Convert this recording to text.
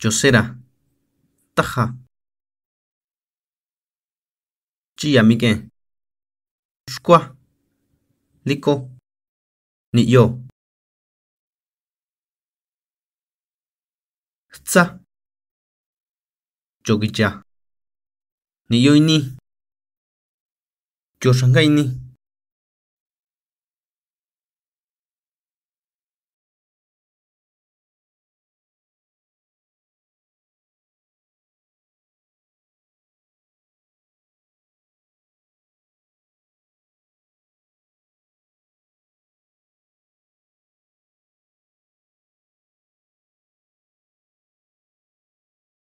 Chosera. Taja. Chiyamiken. Xkua. Liko. Niyo. Tsa. Chokicha. Niyoini. ini